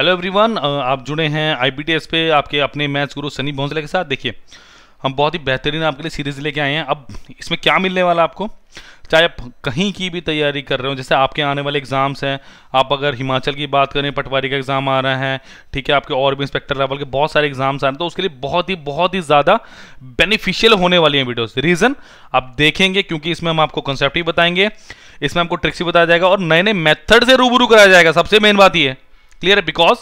hello everyone आप जुड़े हैं आईबीटीएस पे आपके अपने मैथ्स गुरु सनी भोंसले के साथ देखिए हम बहुत ही बेहतरीन आपके लिए सीरीज लेके आए हैं अब इसमें क्या मिलने वाला आपको चाहे आप कहीं की भी तैयारी कर रहे हो जैसे आपके आने वाले एग्ज़ाम्स हैं आप अगर हिमाचल की बात करें पटवारी का एग्ज़ाम आ रहा है ठीक है आपके और भी इंस्पेक्टर लेवल के बहुत सारे एग्ज़ाम्स आ रहे हैं तो उसके लिए बहुत ही बहुत ही ज़्यादा बेनिफिशियल होने वाली हैं वीडियोस रीज़न आप देखेंगे क्योंकि इसमें हम आपको कॉन्सेप्ट ही बताएंगे इसमें आपको ट्रिक्स भी बताया जाएगा और नए नए मेथड से रूबरू कराया जाएगा सबसे मेन बात यह है क्लियर है बिकॉज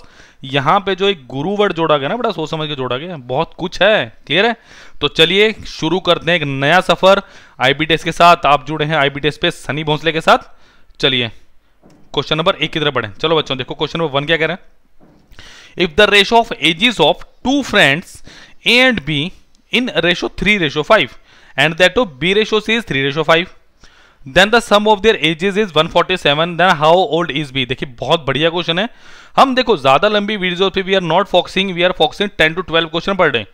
यहाँ पे जो एक गुरु वर्ड जोड़ा गया ना बड़ा सोच समझ के जोड़ा गया बहुत कुछ है क्लियर है तो चलिए शुरू करते हैं एक नया सफर आईबी के साथ आप जुड़े हैं आईबी पे सनी भोंसले के साथ चलिए क्वेश्चन नंबर एक की तरफ बढ़े चलो बच्चों देखो क्वेश्चन नंबर वन क्या कह रहे हैं if the ratio of ages of two friends A and B in ratio three ratio five and that of B ratio C is three ratio five then the sum of their ages is 147 then how old is B देखिए बहुत बढ़िया question है हम देखो ज्यादा लंबी video पे we are not focusing we are focusing 10 to 12 question per day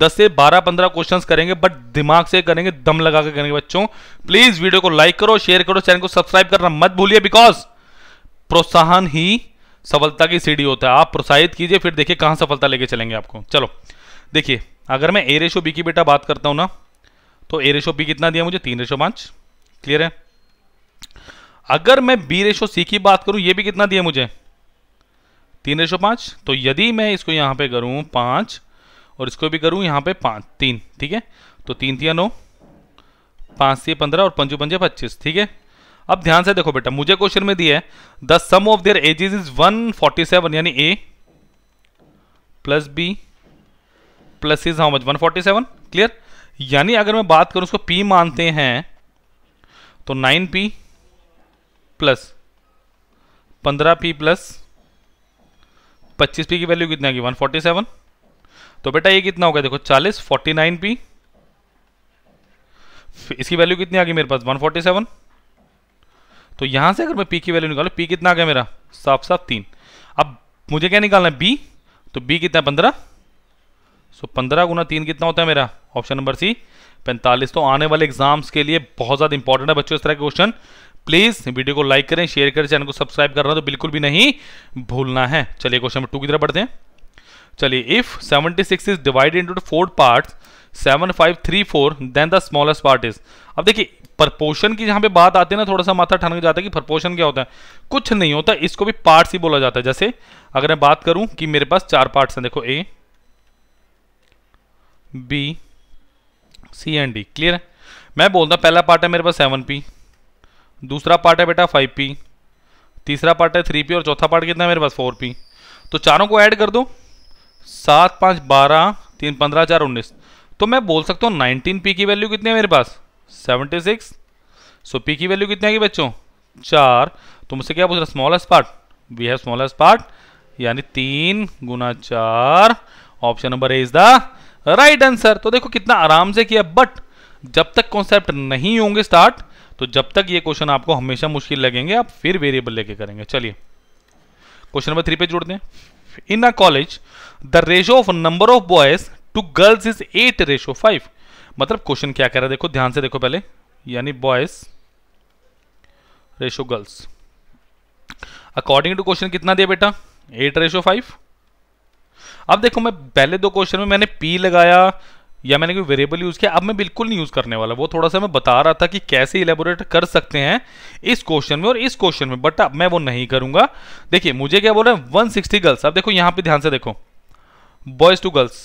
दस से बारह पंद्रह क्वेश्चन करेंगे बट दिमाग से करेंगे दम लगा के करेंगे बच्चों प्लीज वीडियो को लाइक करो शेयर करो चैनल को सब्सक्राइब करना मत भूलिए बिकॉज प्रोत्साहन ही सफलता की सीढ़ी होता है आप प्रोत्साहित कीजिए फिर देखिए कहां सफलता लेके चलेंगे आपको चलो देखिए अगर मैं ए रेशो बी की बेटा बात करता हूं ना तो ए रेशो बी कितना दिया मुझे तीन रेशो पांच क्लियर है अगर मैं बी रेशो सी की बात करूं ये भी कितना दिया मुझे तीन रेशो पांच तो यदि मैं इसको यहां पे करूं पांच और इसको भी करूं यहां पे पांच तीन ठीक है तो तीन तीन नौ पांच से पंद्रह और पंजू पंजे पच्चीस ठीक है अब ध्यान से देखो बेटा मुझे क्वेश्चन में दिया है the sum of their ages is seven यानी A plus B plus is how much one forty seven clear यानी अगर मैं बात करूं उसको पी मानते हैं तो नाइन पी प्लस पंद्रह पी प्लस पच्चीस पी की वैल्यू कितनी आ गई वन फोर्टी सेवन तो बेटा ये कितना होगा देखो चालीस फोर्टी नाइन पी इसकी वैल्यू कितनी आ गई मेरे पास वन फोर्टी सेवन तो यहां से अगर मैं पी की वैल्यू निकालू पी कितना आ गया मेरा साफ साफ तीन अब मुझे क्या निकालना है बी तो बी कितना है पंद्रह सो पंद्रह गुना तीन कितना होता है मेरा ऑप्शन नंबर सी पैंतालीस तो आने वाले एग्जाम्स के लिए बहुत ज़्यादा इंपॉर्टेंट है बच्चों इस तरह के क्वेश्चन प्लीज वीडियो को लाइक करें शेयर करें चैनल को सब्सक्राइब करना तो बिल्कुल भी नहीं भूलना है चलिए क्वेश्चन नंबर टू की तरफ बढ़ते हैं चलिए if 76 is divide into four three four then the smallest part is अब देखिए परपोर्शन की जहां पे बात आती है ना थोड़ा सा माथा ठनक जाता है कि प्रपोर्शन क्या होता है कुछ नहीं होता इसको भी पार्ट्स ही बोला जाता है जैसे अगर मैं बात करूं कि मेरे पास चार पार्ट हैं देखो A B C and D clear है मैं बोलता पहला पार्ट है मेरे पास सेवन पी दूसरा पार्ट है बेटा फाइव पी तीसरा पार्ट है थ्री पी और चौथा पार्ट कितना है मेरे पास फोर पी तो चारों को ऐड कर दो सात पाँच बारह तीन पंद्रह चार उन्नीस तो मैं बोल सकता हूँ नाइनटीन पी की वैल्यू कितनी है मेरे पास सेवेंटी सिक्स सो पी की वैल्यू कितनी आएगी बच्चों चार तो मुझसे क्या पूछ रहा smallest part we have smallest part यानी तीन गुना चार option number A is the right answer तो देखो कितना आराम से किया बट जब तक कॉन्सेप्ट नहीं होंगे स्टार्ट तो जब तक ये क्वेश्चन आपको हमेशा मुश्किल लगेंगे आप फिर वेरिएबल लेके करेंगे चलिए क्वेश्चन नंबर थ्री पे जोड़ दें in a college the ratio of number of boys to girls is eight ratio five मतलब क्वेश्चन क्या कह रहा है देखो ध्यान से देखो पहले यानी boys ratio girls according to question कितना दिया बेटा एट रेशो फाइव अब देखो मैं पहले दो क्वेश्चन में मैंने पी लगाया या मैंने कोई वेरिएबल यूज़ किया अब मैं बिल्कुल नहीं यूज़ करने वाला वो थोड़ा सा मैं बता रहा था कि कैसे इलेबोरेट कर सकते हैं इस क्वेश्चन में और इस क्वेश्चन में बट अब मैं वो नहीं करूंगा देखिए मुझे क्या बोल रहे हैं वन सिक्सटी गर्ल्स अब देखो यहां पे ध्यान से देखो बॉयज़ टू गर्ल्स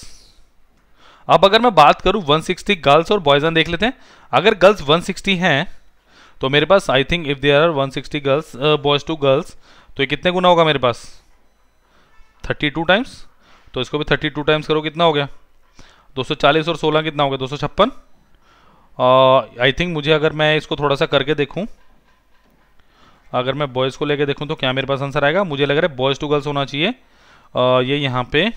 अब अगर मैं बात करूं वन सिक्सटी गर्ल्स और बॉयज़न देख लेते हैं अगर गर्ल्स वन सिक्सटी हैं तो मेरे पास I think if there are one sixty girls boys to girls तो ये कितने गुना होगा मेरे पास थर्टी टू टाइम्स तो इसको भी थर्टी टू टाइम्स करो कितना हो गया दो सौ चालीस और सोलह कितना हो गया दो सौ छप्पन आई थिंक मुझे अगर मैं इसको थोड़ा सा करके देखूँ अगर मैं बॉयज़ को लेके देखूँ तो क्या मेरे पास आंसर आएगा मुझे लग रहा है बॉयज़ टू गर्ल्स होना चाहिए आ, ये यहाँ पे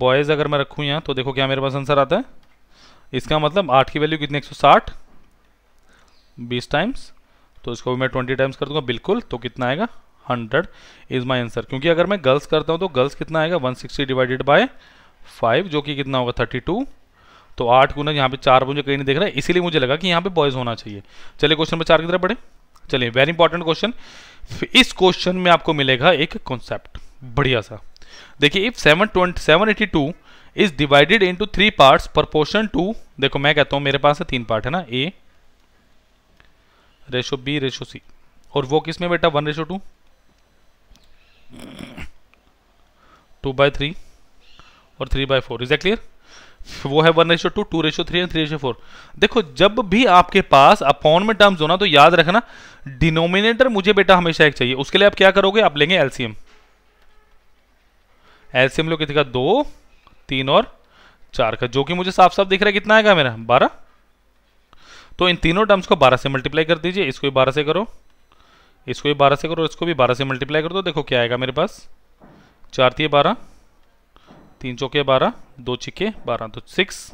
बॉयज़ अगर मैं रखूँ यहाँ तो देखो क्या मेरे पास आंसर आता है इसका मतलब आठ की वैल्यू कितनी एक सौ साठ बीस टाइम्स तो इसको भी मैं ट्वेंटी टाइम्स कर दूंगा बिल्कुल तो कितना आएगा हंड्रेड इज माई आंसर क्योंकि अगर मैं गर्ल्स करता हूँ तो गर्ल्स कितना आएगा one sixty divided by five जो कि कितना होगा थर्टी टू तो आठ गुना यहाँ पे चार मुझे कहीं नहीं देख रहा है इसीलिए मुझे लगा कि यहाँ पे बॉयज़ होना चाहिए चलिए क्वेश्चन नंबर चार की तरफ पढ़े चलिए वेरी इंपॉर्टेंट क्वेश्चन इस क्वेश्चन में आपको मिलेगा एक कॉन्सेप्ट बढ़िया सा देखिए if seven twenty seven eighty two is divided into three part proportion to देखो मैं कहता हूँ मेरे पास है तीन पार्ट है ना A ratio B ratio C और वो किस में बेटा one ratio two two by three और three by four is clear वो है one ratio two two ratio three and three ratio four देखो जब भी आपके पास अपॉन में टर्म्स होना तो याद रखना डिनोमिनेटर मुझे बेटा हमेशा एक चाहिए उसके लिए आप क्या करोगे आप लेंगे एलसीएम एलसीएम लो कितने का दो तीन और चार का जो कि मुझे साफ साफ दिख रहा है कितना आएगा मेरा बारह तो इन तीनों टर्म्स को बारह से मल्टीप्लाई कर दीजिए इसको बारह से करो इसको भी बारह से करो इसको भी बारह से मल्टीप्लाई कर दो देखो क्या आएगा मेरे पास चार थी बारह तीन चौके बारह दो चिक्के बारह तो six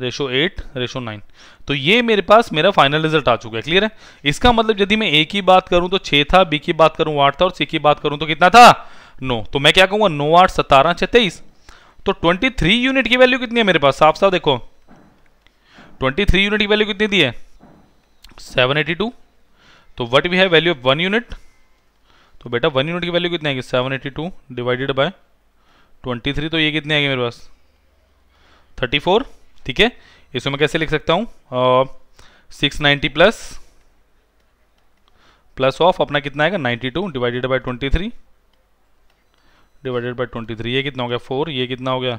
ratio eight ratio nine तो ये मेरे पास मेरा फाइनल रिजल्ट आ चुका है क्लियर है इसका मतलब यदि मैं ए की बात करूं तो छह था बी की बात करूं आठ था और सी की बात करूं तो कितना था नो तो मैं क्या कहूंगा नो आठ सतारह छः तेईस तो ट्वेंटी थ्री यूनिट की वैल्यू कितनी है मेरे पास साफ साफ देखो ट्वेंटी थ्री यूनिट की वैल्यू कितनी दी है सेवन एटी टू तो what we have value of one unit तो बेटा वन यूनिट की वैल्यू कितनी आएगी seven eighty two divided by twenty three तो ये कितनी आएगी मेरे पास थर्टी फोर ठीक है इसको मैं कैसे लिख सकता हूँ six ninety plus plus of अपना कितना आएगा ninety two divided by twenty three divided by twenty three ये कितना हो गया फोर ये कितना हो गया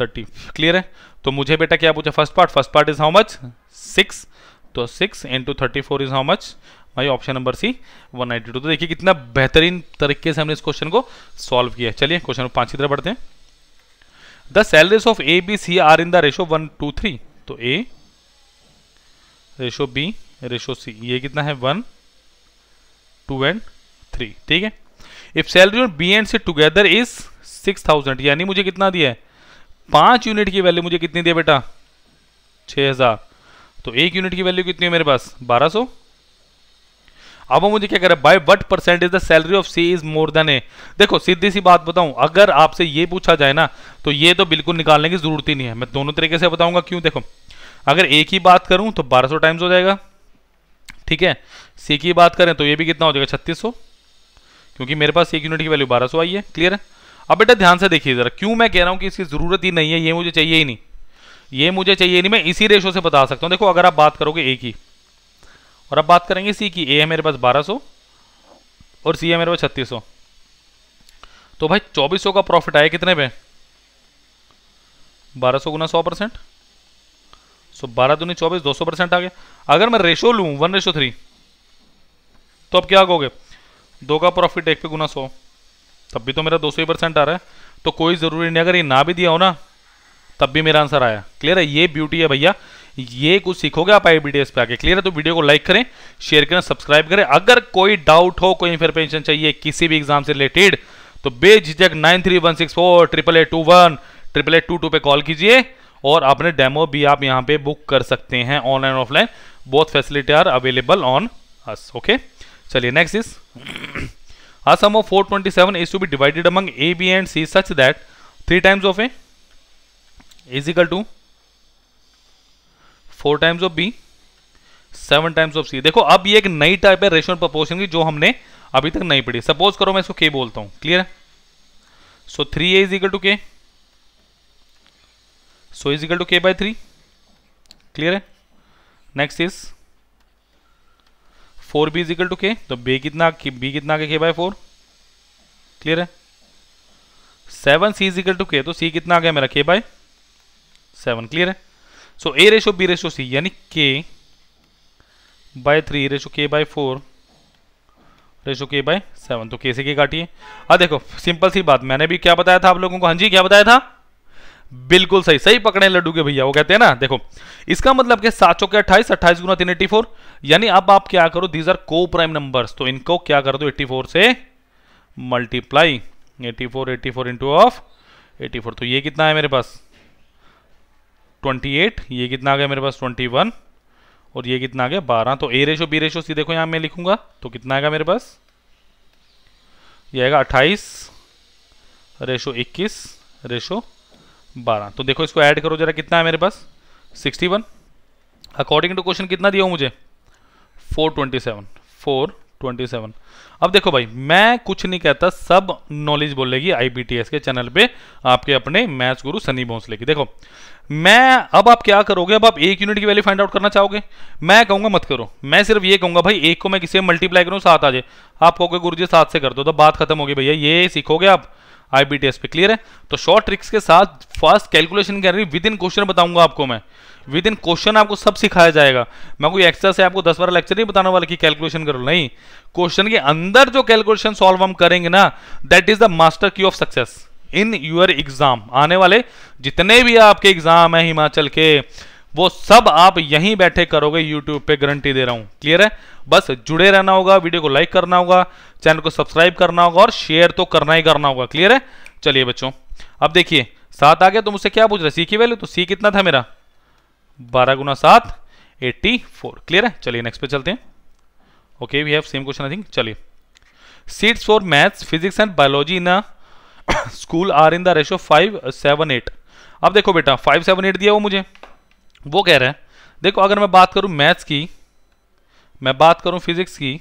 थर्टी क्लियर है तो मुझे बेटा क्या पूछा first part first part is how much six तो six into thirty four is how much भाई ऑप्शन नंबर सी 192 तो देखिए कितना बेहतरीन तरीके से हमने इस क्वेश्चन को सॉल्व किया चलिए क्वेश्चन पांच की तरह बढ़ते हैं the salaries of A B C are in the ratio one two three तो A ratio B ratio C ये कितना है वन टू एंड थ्री ठीक है if salary of B and C together is six thousand यानी मुझे कितना दिया है पांच यूनिट की वैल्यू मुझे कितनी दिया बेटा छह हज़ार तो एक यूनिट की वैल्यू कितनी है मेरे पास 1200 अब मुझे क्या करें by what percent is the salary of C is more than A देखो सीधी सी बात बताऊं अगर आपसे ये पूछा जाए ना तो ये तो बिल्कुल निकालने की जरूरत ही नहीं है मैं दोनों तरीके से बताऊंगा क्यों देखो अगर ए की बात करूं तो 1200 टाइम्स हो जाएगा ठीक है सी की बात करें तो ये भी कितना हो जाएगा 3600 क्योंकि मेरे पास एक यूनिट की वैल्यू 1200 आई है क्लियर है अब बेटा ध्यान से देखिए जरा क्यों मैं कह रहा हूं कि इसकी जरूरत ही नहीं है ये मुझे चाहिए ही नहीं ये मुझे चाहिए नहीं मैं इसी रेशो से बता सकता हूँ देखो अगर आप बात करोगे ए की और अब बात करेंगे सी की ए है मेरे पास 1200 और सी है मेरे पास छत्तीस तो भाई 2400 का प्रॉफिट आया कितने पे 1200 सौ गुना सौ परसेंट सो बारह दूनी चौबीस दो सौ परसेंट आ गया अगर मैं रेशो लूँ वन रेशो थ्री तो अब क्या कहोगे दो का प्रॉफिट एक पे गुना सौ तब भी तो मेरा दो सौ परसेंट आ रहा है तो कोई ज़रूरी नहीं अगर ये ना भी दिया हो ना तब भी मेरा आंसर आया क्लियर है ये ब्यूटी है भैया ये कुछ सीखोगे आप आईबीडीएस पे आके क्लियर है तो वीडियो को लाइक करें शेयर करें सब्सक्राइब करें अगर कोई डाउट हो कोई इंफॉर्मेशन चाहिए किसी भी एग्जाम से रिलेटेड तो बेझिझक nine three one six four triple eight two one triple eight two two पे कॉल कीजिए और अपने डेमो भी आप यहां पे बुक कर सकते हैं ऑनलाइन ऑफलाइन बहुत facility are available on us okay चलिए next is a four twenty seven is to be divided among A B and C such that three times of A is equal to four times of B seven times of C देखो अब ये एक नई type है rational proportion की जो हमने अभी तक नहीं पढ़ी सपोज करो मैं इसको के बोलता हूं क्लियर है so three A is equal to K so is equal to K by three clear है next is four B is equal to K तो बी कितना बी कितना के बाय फोर क्लियर है seven C is equal to K तो सी कितना आ गया मेरा के बाय सेवन क्लियर है so A ratio B ratio C यानी K by three ratio K by four ratio K by seven तो के से के काटिए अब देखो सिंपल सी बात मैंने भी क्या बताया था आप लोगों को हाँ जी क्या बताया था बिल्कुल सही सही पकड़े लड्डू के भैया वो कहते हैं ना देखो इसका मतलब के सात सौ के अट्ठाईस अट्ठाइस गुना तीन एट्टी फोर यानी अब आप क्या करो these are coprime number तो इनको क्या कर दो एट्टी फोर से multiply eighty four eighty four into of eighty four तो ये कितना है मेरे पास 28 ये कितना आ गया मेरे पास 21 और ये कितना आ गया 12 तो A ratio B ratio C देखो यहाँ मैं लिखूंगा तो कितना आएगा मेरे पास ये आएगा 28 रेशो 21 रेशो 12 तो देखो इसको ऐड करो जरा कितना है मेरे पास 61 अकॉर्डिंग टू क्वेश्चन कितना दिया हो मुझे 427 427 अब देखो भाई मैं कुछ नहीं कहता सब नॉलेज बोलेगी आईबीटीएस के चैनल पे आपके अपने मैथ्स गुरु सनी भोंसले की देखो मैं अब आप क्या करोगे अब आप एक यूनिट की वैल्यू फाइंड आउट करना चाहोगे मैं कहूंगा मत करो मैं सिर्फ ये कहूंगा भाई एक को मैं किसी मल्टीप्लाई करूं सात आ जाए आप कहोगे गुरु जी सात से कर दो तो बात खत्म होगी भैया ये सीखोगे आप आई बी पे क्लियर है तो शॉर्ट ट्रिक्स के साथ फास्ट कैलकुलेशन कर रही विद इन क्वेश्चन बताऊंगा आपको मैं विद इन क्वेश्चन आपको सब सिखाया जाएगा मैं कोई एक्स्ट्रा से आपको दस बारह लेक्चर नहीं बताने वाला कि कैलकुलेशन करो नहीं क्वेश्चन के अंदर जो कैलकुलेशन सॉल्व हम करेंगे ना that is the master key of success in your exam आने वाले जितने भी आपके एग्जाम है हिमाचल के वो सब आप यहीं बैठे करोगे यूट्यूब पे गारंटी दे रहा हूँ क्लियर है बस जुड़े रहना होगा वीडियो को लाइक करना होगा चैनल को सब्सक्राइब करना होगा और शेयर तो करना ही करना होगा क्लियर है चलिए बच्चों अब देखिए सात आ गया तो मुझसे क्या पूछ रहे सी की वैल्यू तो सी कितना था मेरा बारह गुना सात एट्टी फोर क्लियर है चलिए नेक्स्ट पे चलते हैं okay we have same question I think चलिए seats for maths physics and biology in school are in the ratio five seven eight अब देखो बेटा फाइव सेवन एट दिया वो मुझे वो कह रहा है देखो अगर मैं बात करूं मैथ्स की मैं बात करूं फिजिक्स की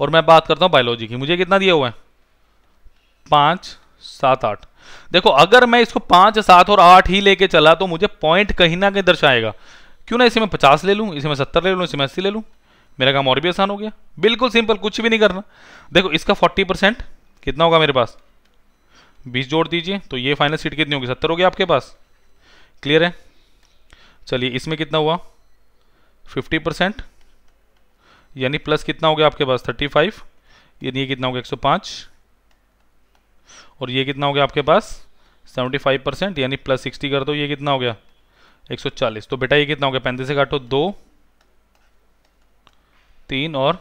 और मैं बात करता हूं बायोलॉजी की मुझे कितना दिया हुआ है पाँच सात आठ देखो अगर मैं इसको पाँच सात और आठ ही लेके चला तो मुझे पॉइंट कहीं ना कहीं दर्शाएगा क्यों ना इसे मैं पचास ले लूँ इसे मैं सत्तर ले लूँ इसे मैं अस्सी ले लूँ मेरा काम और भी आसान हो गया बिल्कुल सिंपल कुछ भी नहीं करना देखो इसका फोर्टी परसेंट कितना होगा मेरे पास बीस जोड़ दीजिए तो ये फाइनल सीट कितनी होगी सत्तर हो गया आपके पास क्लियर है चलिए इसमें कितना हुआ फिफ्टी परसेंट यानी प्लस कितना हो गया आपके पास थर्टी फाइव यानी ये कितना हो गया एक सौ पाँच और ये कितना हो गया आपके पास सेवेंटी फाइव परसेंट यानी प्लस सिक्सटी कर दो ये कितना हो गया एक सौ चालीस तो बेटा ये कितना हो गया पैंतीस से काटो दो तीन और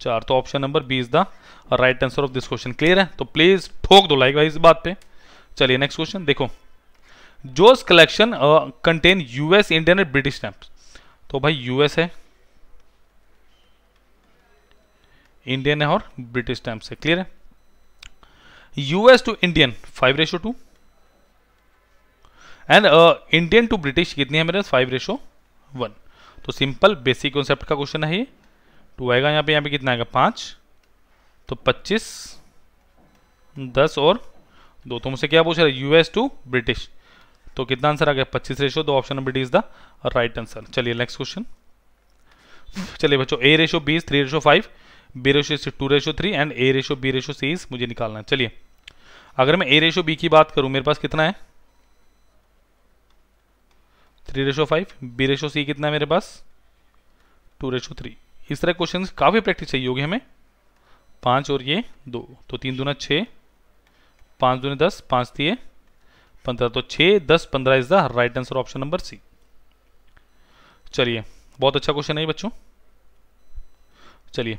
चार तो option number B is the right answer of this question clear है तो प्लीज ठोक दो लाइक भाई इस बात पे चलिए नेक्स्ट क्वेश्चन देखो Jose's collection contain US Indian and British stamp तो भाई यूएस है इंडियन है और ब्रिटिश स्टैंप है क्लियर है US to Indian five ratio two and Indian to British कितनी है मेरे फाइव रेशो वन तो सिंपल बेसिक कॉन्सेप्ट का क्वेश्चन है ये टू तो आएगा यहाँ पे यहाँ पे कितना आएगा पाँच तो पच्चीस दस और दो तो मुझसे क्या पूछ रहा है यूएस टू ब्रिटिश तो कितना आंसर आ गया पच्चीस रेशो दो option number D is the right answer चलिए नेक्स्ट क्वेश्चन चलिए बच्चों ए रेशो बीस three ratio five B ratio C two ratio three and A ratio B ratio C is मुझे निकालना है चलिए अगर मैं ए रेशो बी की बात करूं मेरे पास कितना है three ratio five B ratio C कितना है मेरे पास टू रेशो थ्री इस तरह क्वेश्चन काफ़ी प्रैक्टिस चाहिए होगी हमें पाँच और ये दो तो तीन दो न छः पाँच दो दस पाँच दिए पंद्रह तो छः दस पंद्रह is the right answer option number C चलिए बहुत अच्छा क्वेश्चन है बच्चों चलिए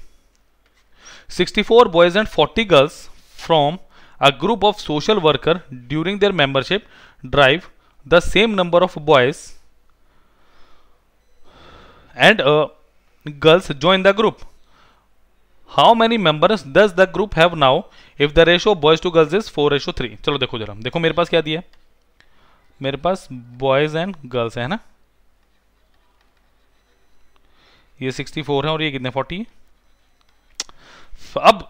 64 boys and 40 girls from a group of social worker during their membership drive the same number of boys and a girls join the group how many members does the group have now if the ratio boys to girls is 4 ratio 3 चलो देखो जरा देखो मेरे पास क्या दिया मेरे पास boys and girls है ना ये 64 है और ये कितने 40 अब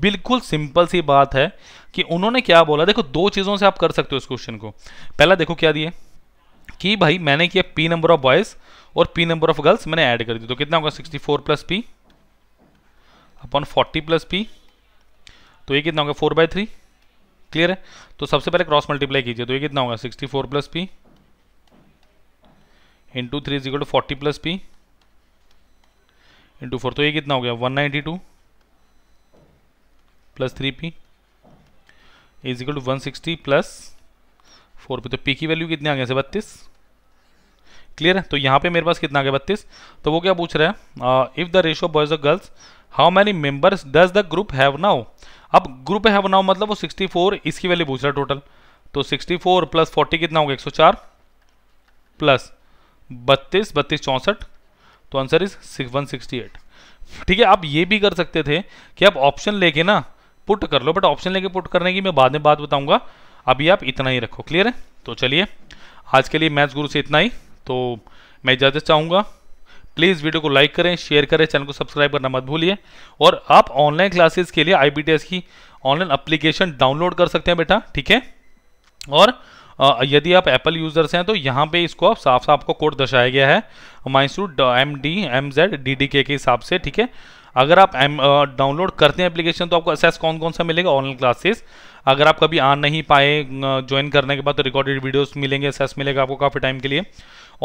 बिल्कुल सिंपल सी बात है कि उन्होंने क्या बोला देखो दो चीज़ों से आप कर सकते हो इस क्वेश्चन को पहला देखो क्या दिए कि भाई मैंने किया पी नंबर ऑफ बॉयज़ और पी नंबर ऑफ गर्ल्स मैंने ऐड कर दी तो कितना होगा 64 four plus P upon forty plus P तो ये कितना होगा फोर बाई थ्री क्लियर है तो सबसे पहले क्रॉस मल्टीप्लाई कीजिए तो ये कितना होगा 64 four plus P into three equal to forty plus P into four तो ये कितना हो गया 192 ninety two plus three P equal to one sixty plus four P तो पी की वैल्यू कितनी आ गया बत्तीस क्लियर है तो यहाँ पे मेरे पास कितना गया बत्तीस तो वो क्या पूछ रहा है इफ़ द रेशो बॉयज और girls how many members does the group have now अब ग्रुप हैव नाउ मतलब वो 64 इसकी वैल्यू पूछ रहा है टोटल तो 64 फोर प्लस फोर्टी कितना होगा 104 प्लस बत्तीस बत्तीस चौंसठ तो answer is six one sixty eight ठीक है आप ये भी कर सकते थे कि आप ऑप्शन लेके ना पुट कर लो बट ऑप्शन लेके पुट करने की मैं बाद में बात बताऊंगा अभी आप इतना ही रखो क्लियर है तो चलिए आज के लिए मैथ्स गुरु से इतना ही तो मैं इजाज़त चाहूँगा प्लीज़ वीडियो को लाइक करें शेयर करें चैनल को सब्सक्राइब करना मत भूलिए और आप ऑनलाइन क्लासेस के लिए आई की ऑनलाइन अप्लीकेशन डाउनलोड कर सकते हैं बेटा ठीक है और यदि आप एप्पल यूज़र्स हैं तो यहाँ पे इसको आप साफ साफ को कोड दर्शाया गया है my M D M Z D D के हिसाब से ठीक है अगर आप डाउनलोड करते हैं एप्लीकेशन तो आपको एक्सेस कौन कौन सा मिलेगा ऑनलाइन क्लासेस अगर आप कभी आ नहीं पाए ज्वाइन करने के बाद तो रिकॉर्डेड वीडियोस मिलेंगे एक्सेस मिलेगा आपको काफ़ी टाइम के लिए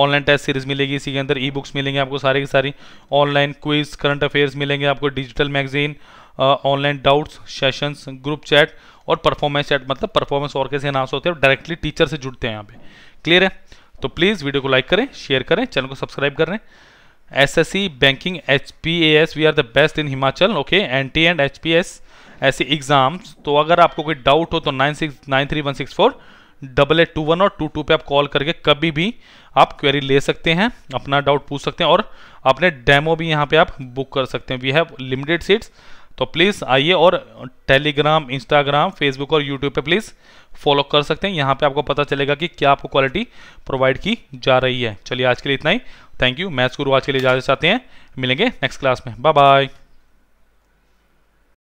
ऑनलाइन टेस्ट सीरीज मिलेगी इसी के अंदर ई बुक्स मिलेंगे आपको सारे की सारी ऑनलाइन क्विज करंट अफेयर्स मिलेंगे आपको digital magazine online doubts sessions group chat और परफॉर्मेंस चैट मतलब परफॉर्मेंस और कैसे अनाउंस होते हैं डायरेक्टली टीचर से जुड़ते हैं यहाँ पे क्लियर है तो प्लीज़ वीडियो को लाइक करें शेयर करें चैनल को सब्सक्राइब करें SSE banking HPAS we are the best in Himachal okay NT and HPS ऐसे एग्जाम्स तो अगर आपको कोई डाउट हो तो nine six nine three one six four double eight two one और टू टू पर आप कॉल करके कभी भी आप क्वेरी ले सकते हैं अपना डाउट पूछ सकते हैं और अपने डेमो भी यहाँ पे आप बुक कर सकते हैं वी हैव लिमिटेड सीट्स तो प्लीज़ आइए और टेलीग्राम इंस्टाग्राम फेसबुक और यूट्यूब पे प्लीज़ फॉलो कर सकते हैं यहाँ पे आपको पता चलेगा कि क्या आपको क्वालिटी प्रोवाइड की जा रही है चलिए आज के लिए इतना ही थैंक यू मैथ्स गुरु आज के लिए इजाज़त चाहते हैं मिलेंगे नेक्स्ट क्लास में बाय बाय